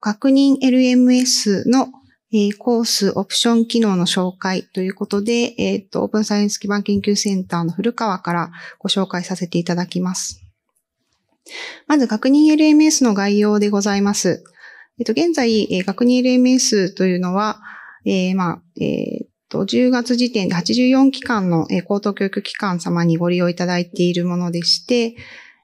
確認 LMS のコース、オプション機能の紹介ということで、えっ、と、オープンサイエンス基盤研究センターの古川からご紹介させていただきます。まず、確認 LMS の概要でございます。えっ、と、現在、えー、確認 LMS というのは、えー、まあ、えっ、と、10月時点で84機関の、えー、高等教育機関様にご利用いただいているものでして、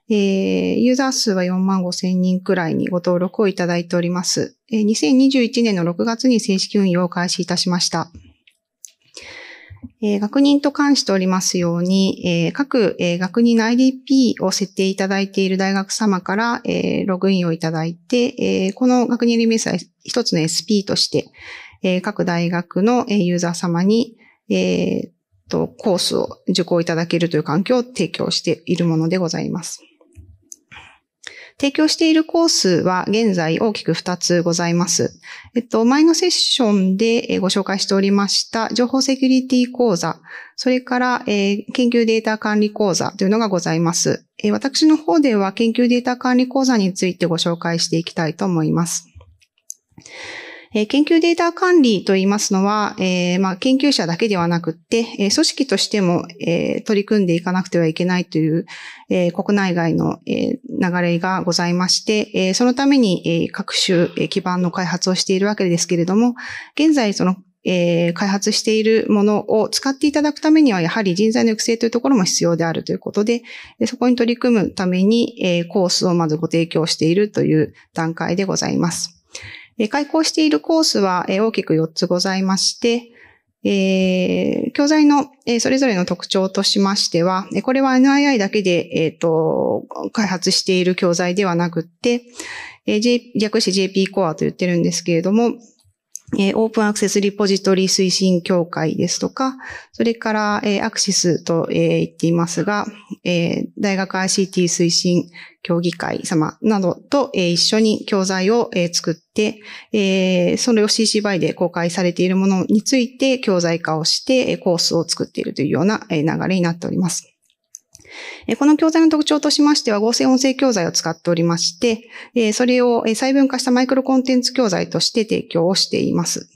えー、ユーザー数は4万5千人くらいにご登録をいただいております。えー、2021年の6月に正式運用を開始いたしました。えー、学人と関しておりますように、えー、各、えー、学人の IDP を設定いただいている大学様から、えー、ログインをいただいて、えー、この学人リミスは一つの SP として、えー、各大学の、えー、ユーザー様に、えー、とコースを受講いただけるという環境を提供しているものでございます。提供しているコースは現在大きく2つございます。えっと、前のセッションでご紹介しておりました情報セキュリティ講座、それから、えー、研究データ管理講座というのがございます、えー。私の方では研究データ管理講座についてご紹介していきたいと思います。え研究データ管理と言いますのは、えまあ、研究者だけではなくって、え組織としても、え取り組んでいかなくてはいけないという、え国内外の、え流れがございまして、えそのために、え各種、え基盤の開発をしているわけですけれども、現在そのえー、開発しているものを使っていただくためには、やはり人材の育成というところも必要であるということで、でそこに取り組むために、えー、コースをまずご提供しているという段階でございます。開講しているコースは大きく4つございまして、え教材の、えそれぞれの特徴としましては、これは NII だけで、えっ、と、開発している教材ではなくて、えー、J、略して JP コアと言ってるんですけれども、えオープンアクセスリポジトリ推進協会ですとか、それから、えアクシスと、え言っていますが、え大学 ICT 推進協議会様などと、え一緒に教材を、え作って、えそれを CC バイで公開されているものについて教材化をして、えコースを作っているというような、え流れになっております。この教材の特徴としましては合成音声教材を使っておりまして、それを細分化したマイクロコンテンツ教材として提供をしています。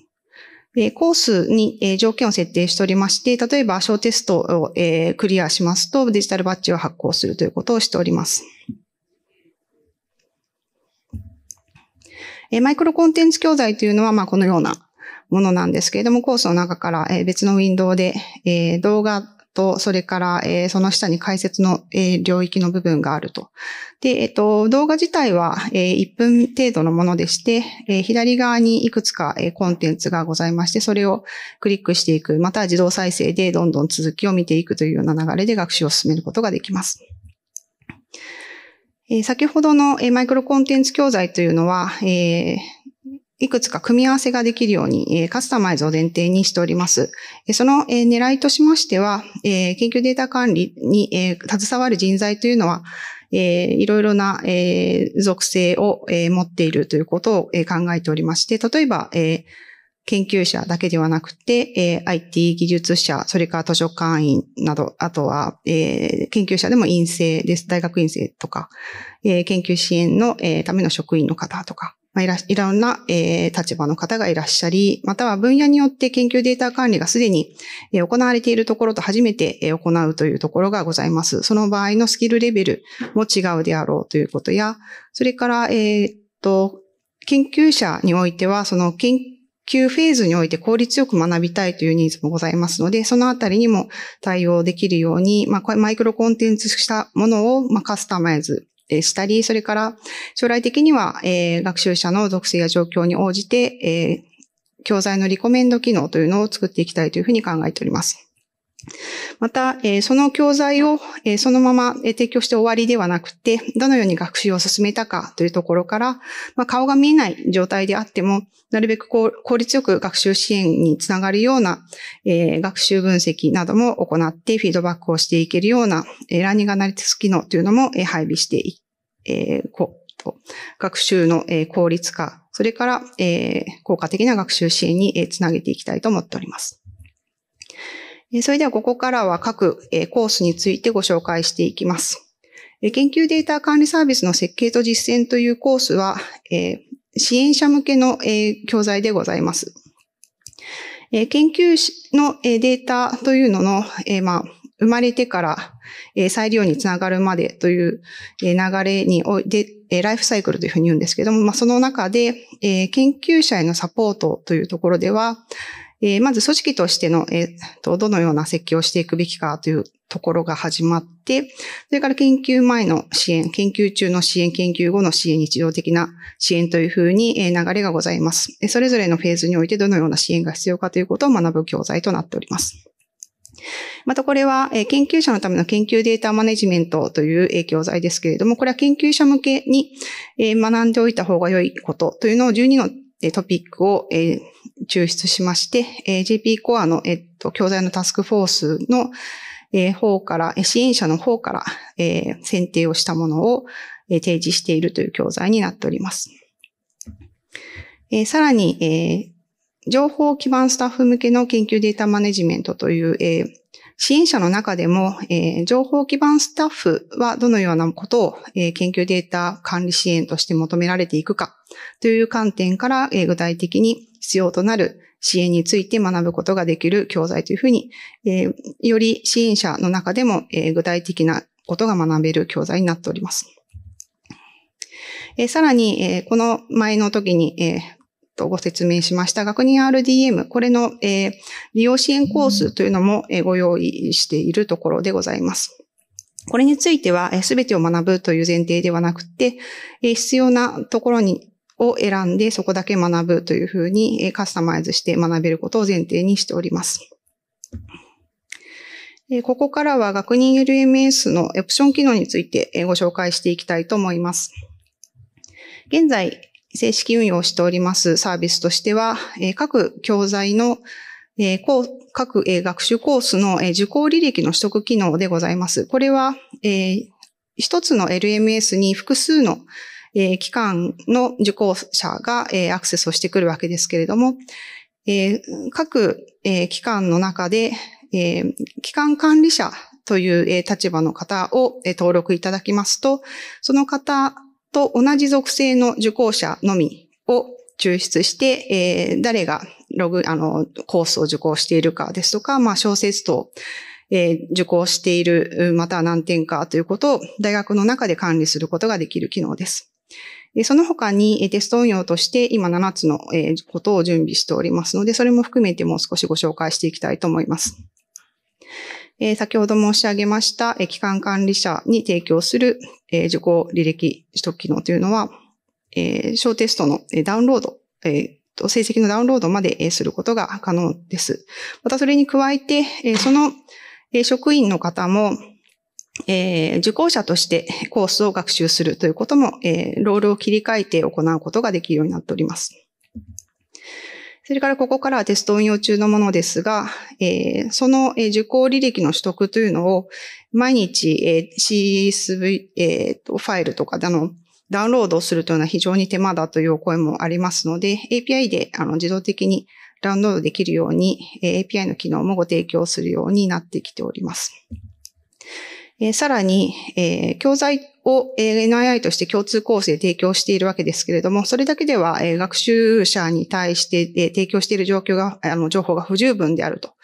コースに条件を設定しておりまして、例えば小テストをクリアしますとデジタルバッジを発行するということをしております。マイクロコンテンツ教材というのは、まあ、このようなものなんですけれども、コースの中から別のウィンドウで動画と、それから、えー、その下に解説の、えー、領域の部分があると。で、えっ、ー、と、動画自体は、え1分程度のものでして、え左側にいくつか、えコンテンツがございまして、それをクリックしていく、また自動再生でどんどん続きを見ていくというような流れで学習を進めることができます。え先ほどの、えマイクロコンテンツ教材というのは、えいくつか組み合わせができるように、えカスタマイズを前提にしております。その、え狙いとしましては、え研究データ管理に、え携わる人材というのは、えいろいろな、え属性を、え持っているということを、え考えておりまして、例えば、え研究者だけではなくて、え IT 技術者、それから図書館員など、あとは、え研究者でも院生です。大学院生とか、え研究支援の、えための職員の方とか、まあ、いらいろんな、えー、立場の方がいらっしゃり、または分野によって研究データ管理がすでに、えー、行われているところと初めて、えー、行うというところがございます。その場合のスキルレベルも違うであろうということや、それから、えー、っと、研究者においては、その研究フェーズにおいて効率よく学びたいというニーズもございますので、そのあたりにも対応できるように、まあ、マイクロコンテンツしたものを、まあ、カスタマイズしたり、それから将来的には、え学習者の属性や状況に応じて、え教材のリコメンド機能というのを作っていきたいというふうに考えております。また、その教材をそのまま提供して終わりではなくて、どのように学習を進めたかというところから、ま顔が見えない状態であっても、なるべく効率よく学習支援につながるような、学習分析なども行ってフィードバックをしていけるような、ラーニングアナリティス機能というのも配備してい、え学習の効率化、それから効果的な学習支援につなげていきたいと思っております。それではここからは各コースについてご紹介していきます。研究データ管理サービスの設計と実践というコースは、支援者向けの教材でございます。研究のデータというのの、まあ、生まれてから再利用につながるまでという流れにおいて、ライフサイクルというふうに言うんですけども、まその中で研究者へのサポートというところでは、えー、まず組織としての、えー、とどのような設計をしていくべきかというところが始まって、それから研究前の支援、研究中の支援、研究後の支援、日常的な支援というふうに流れがございます。それぞれのフェーズにおいてどのような支援が必要かということを学ぶ教材となっております。またこれは、研究者のための研究データマネジメントという教材ですけれども、これは研究者向けに学んでおいた方が良いことというのを12のトピックを抽出しまして、え p コアの、えっと、教材のタスクフォースの、え方から、支援者の方から、えー、選定をしたものを、え提示しているという教材になっております。えー、さらに、えー、情報基盤スタッフ向けの研究データマネジメントという、えー、支援者の中でも、えー、情報基盤スタッフはどのようなことを、えー、研究データ管理支援として求められていくかという観点から、えー、具体的に必要となる支援について学ぶことができる教材というふうに、えー、より支援者の中でも、えー、具体的なことが学べる教材になっております。えー、さらに、えー、この前の時に、えー、とご説明しました学人 RDM、これの、えー、利用支援コースというのも、えー、ご用意しているところでございます。これについては、すべてを学ぶという前提ではなくて、必要なところにを選んでそこだけ学ぶというふうにカスタマイズして学べることを前提にしております。ここからは学人 LMS のオプション機能についてご紹介していきたいと思います。現在、正式運用しておりますサービスとしては、各教材の各学習コースの受講履歴の取得機能でございます。これは、一つの LMS に複数の機関の受講者がアクセスをしてくるわけですけれども、各機関の中で、機関管理者という立場の方を登録いただきますと、その方と同じ属性の受講者のみを抽出して、えー、誰がログ、あの、コースを受講しているかですとか、まあ、小説等、えー、受講している、または何点かということを大学の中で管理することができる機能です。その他にテスト運用として今7つのことを準備しておりますので、それも含めてもう少しご紹介していきたいと思います。えー、先ほど申し上げました、えー、機関管理者に提供する、えー、受講履歴取得機能というのは、えー、小テストのダウンロード、えー成績のダウンロードまですることが可能です。またそれに加えて、その職員の方も、え受講者としてコースを学習するということも、えロールを切り替えて行うことができるようになっております。それからここからはテスト運用中のものですが、えー、その受講履歴の取得というのを毎日、えー、CSV、えー、とファイルとかでのダウンロードするというのは非常に手間だというお声もありますので、API であの自動的にダウンロードできるように、API の機能もご提供するようになってきております。えー、さらに、えー、教材を NII として共通コースで提供しているわけですけれども、それだけでは学習者に対して提供している状況が、あの、情報が不十分であると。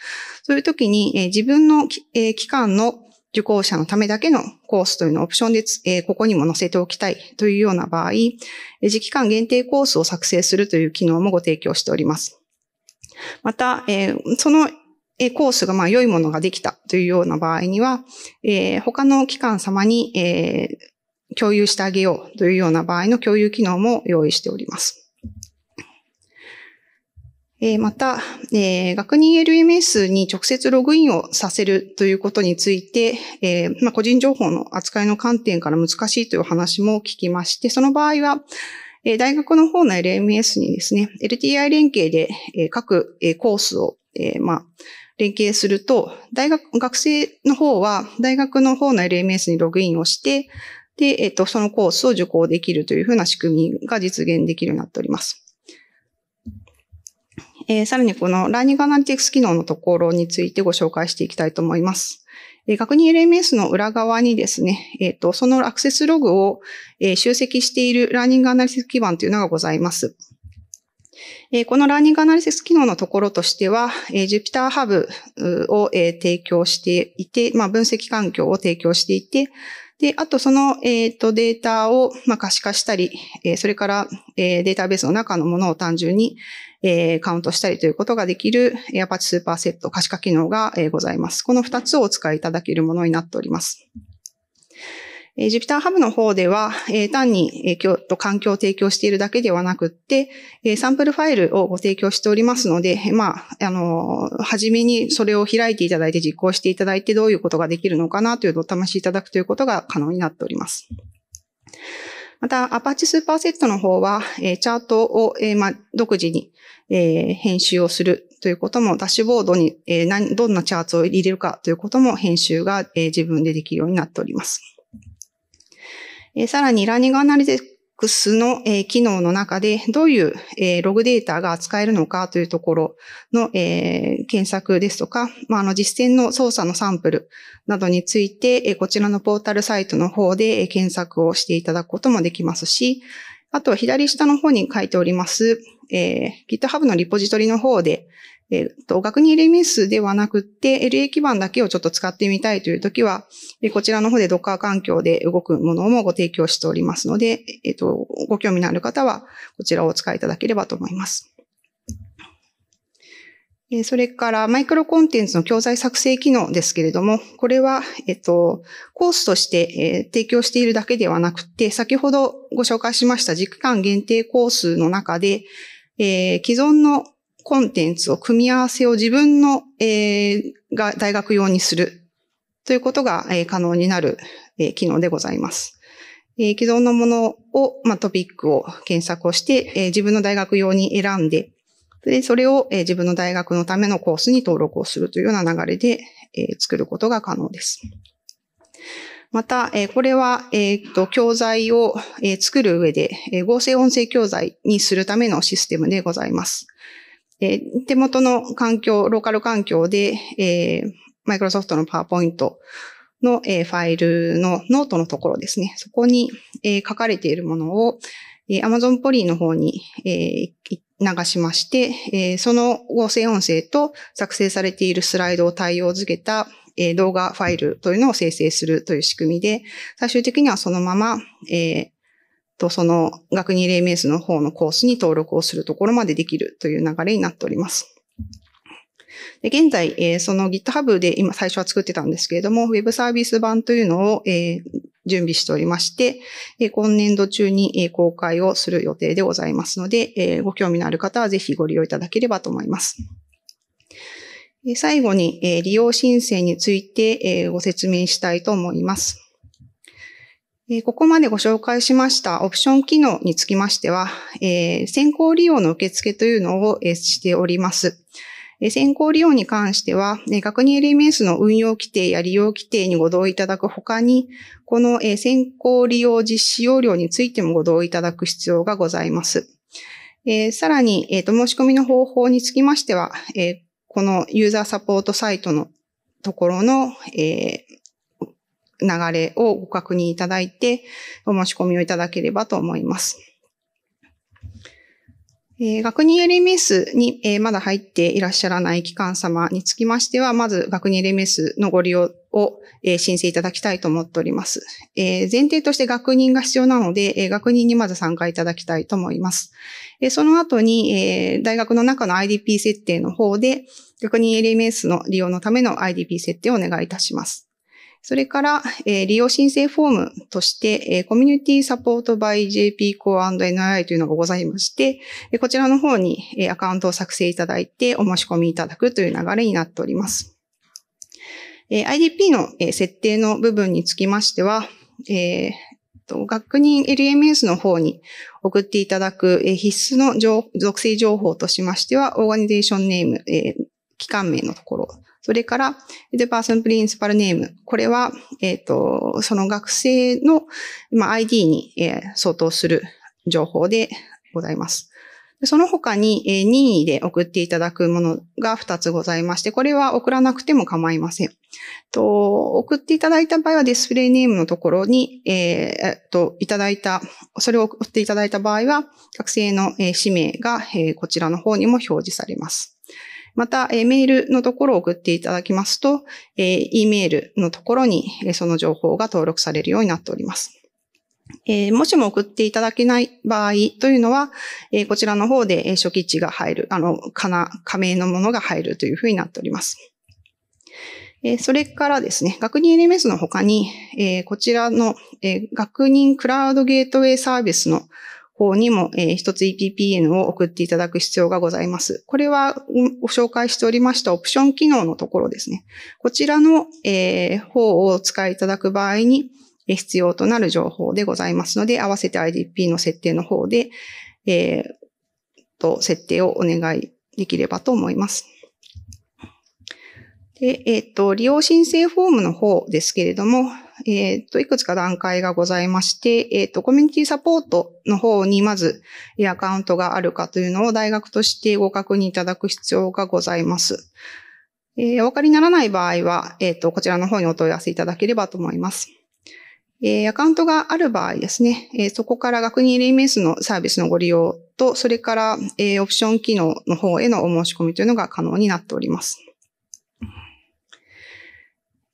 そういう時に自分の期間の受講者のためだけのコースというのをオプションでここにも載せておきたいというような場合、時期間限定コースを作成するという機能もご提供しております。また、そのえコースがまあ良いものができたというような場合には、えー、他の機関様に、えー、共有してあげようというような場合の共有機能も用意しております。えー、また、えー、学人 LMS に直接ログインをさせるということについて、えー、まあ、個人情報の扱いの観点から難しいという話も聞きまして、その場合は、え大学の方の LMS にですね、LTI 連携で、え各、コースを、えまあ、連携すると、大学、学生の方は、大学の方の LMS にログインをして、で、えっ、と、そのコースを受講できるというふうな仕組みが実現できるようになっております。えー、さらにこのラーニングアナリティクス機能のところについてご紹介していきたいと思います。えー、学に LMS の裏側にですね、えっ、ー、と、そのアクセスログを、え集積しているラーニングアナリティクス基盤というのがございます。えこのラーニングアナリシス機能のところとしては、え Jupyter Hub を、え提供していて、まあ、分析環境を提供していて、で、あとその、えと、データを、ま可視化したり、えそれから、えデータベースの中のものを単純に、えカウントしたりということができる Apache Superset 可視化機能が、えございます。この2つをお使いいただけるものになっております。えジュピターハブの方では、え単に、えと環境を提供しているだけではなくって、えサンプルファイルをご提供しておりますので、まあ、あのは初めにそれを開いていただいて実行していただいてどういうことができるのかなというのをお試しいただくということが可能になっております。また、アパッチスーパーセットの方は、えチャートを、えま独自に、え編集をするということも、ダッシュボードに、えどんなチャートを入れるかということも編集が、え自分でできるようになっております。えさらに、ラーニングアナリティクスの、え機能の中で、どういう、えログデータが扱えるのかというところの、え検索ですとか、まあ、の実践の操作のサンプルなどについて、えこちらのポータルサイトの方で、え検索をしていただくこともできますし、あとは左下の方に書いております、え GitHub のリポジトリの方で、えっ、ー、と、学に LMS ではなくて、LA 基盤だけをちょっと使ってみたいというときは、えこちらの方で Docker 環境で動くものもご提供しておりますので、えっ、ー、と、ご興味のある方は、こちらをお使いいただければと思います。えそれから、マイクロコンテンツの教材作成機能ですけれども、これは、えっと、コースとして、え提供しているだけではなくて、先ほどご紹介しました時間限定コースの中で、え既存のコンテンツを、組み合わせを自分の、えー、が大学用にするということが、えー、可能になる、えー、機能でございます。えー、既存のものを、まあ、トピックを検索をして、えー、自分の大学用に選んで、でそれを、えー、自分の大学のためのコースに登録をするというような流れで、えー、作ることが可能です。また、えこれは、えっ、と、教材を、え作る上で、え合成音声教材にするためのシステムでございます。えー、手元の環境、ローカル環境で、えー、マイクロソフトのパワーポイントの、えー、ファイルのノートのところですね。そこに、えー、書かれているものを、えー、Amazon ポリーの方に、えー、流しまして、えー、その合成音声と作成されているスライドを対応づけた、えー、動画ファイルというのを生成するという仕組みで、最終的にはそのまま、えー、と、その学二黎名数の方のコースに登録をするところまでできるという流れになっております。で現在、えー、その GitHub で今最初は作ってたんですけれども、Web サービス版というのを、えー、準備しておりまして、え今年度中に、え公開をする予定でございますので、えご興味のある方はぜひご利用いただければと思います。最後に、え利用申請について、えご説明したいと思います。えここまでご紹介しましたオプション機能につきましては、え先行利用の受付というのを、えしております。先行利用に関しては、確認 LMS の運用規定や利用規定にご同意いただくほかに、この先行利用実施要領についてもご同意いただく必要がございます。えさらに、えと、申し込みの方法につきましては、えこのユーザーサポートサイトのところの、流れをご確認いただいて、お申し込みをいただければと思います。えー、学認 LMS に、えー、まだ入っていらっしゃらない機関様につきましては、まず学認 LMS のご利用を、えー、申請いただきたいと思っております。えー、前提として学認が必要なので、えー、学認にまず参加いただきたいと思います。えー、その後に、えー、大学の中の IDP 設定の方で、学認 LMS の利用のための IDP 設定をお願いいたします。それから、えー、利用申請フォームとして、えー、コミュニティサポート by JP Core NII というのがございまして、えこちらの方に、えアカウントを作成いただいてお申し込みいただくという流れになっております。え IDP の、え設定の部分につきましては、えーと、学人 LMS の方に送っていただく、え必須の属性情報としましては、オーガニゼーションネーム、え機関名のところそれから、the person principal name。これは、えっ、ー、と、その学生の、まあ、ID に、えー、相当する情報でございます。その他に、えー、任意で送っていただくものが2つございまして、これは送らなくても構いません。と送っていただいた場合はディスプレイネームのところに、えー、えっと、いただいた、それを送っていただいた場合は、学生の、え氏名が、えこちらの方にも表示されます。また、えメールのところを送っていただきますと、え E メールのところに、えその情報が登録されるようになっております。えもしも送っていただけない場合というのは、えこちらの方で初期値が入る、あの、かな、加盟のものが入るというふうになっております。えそれからですね、学人 LMS の他に、えこちらの、え学人クラウドゲートウェイサービスの方にも、えー、一つ EPPN を送っていただく必要がございます。これはご紹介しておりましたオプション機能のところですね。こちらの、えー、方をお使いいただく場合に必要となる情報でございますので、合わせて IDP の設定の方で、えー、と、設定をお願いできればと思います。で、えっ、と、利用申請フォームの方ですけれども、えっ、ー、と、いくつか段階がございまして、えっ、ー、と、コミュニティサポートの方にまず、アカウントがあるかというのを大学としてご確認いただく必要がございます。えー、お分かりにならない場合は、えっ、と、こちらの方にお問い合わせいただければと思います。えアカウントがある場合ですね、えそこから学認 LMS のサービスのご利用と、それから、えオプション機能の方へのお申し込みというのが可能になっております。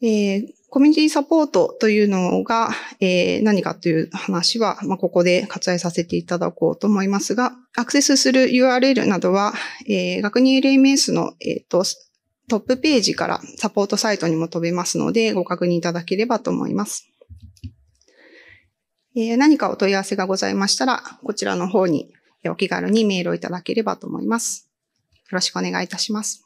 えー、コミュニティサポートというのが、えー、何かという話は、まあ、ここで割愛させていただこうと思いますが、アクセスする URL などは、えー、学年 LMS の、えっ、ー、と、トップページからサポートサイトにも飛べますので、ご確認いただければと思います。えー、何かお問い合わせがございましたら、こちらの方にお気軽にメールをいただければと思います。よろしくお願いいたします。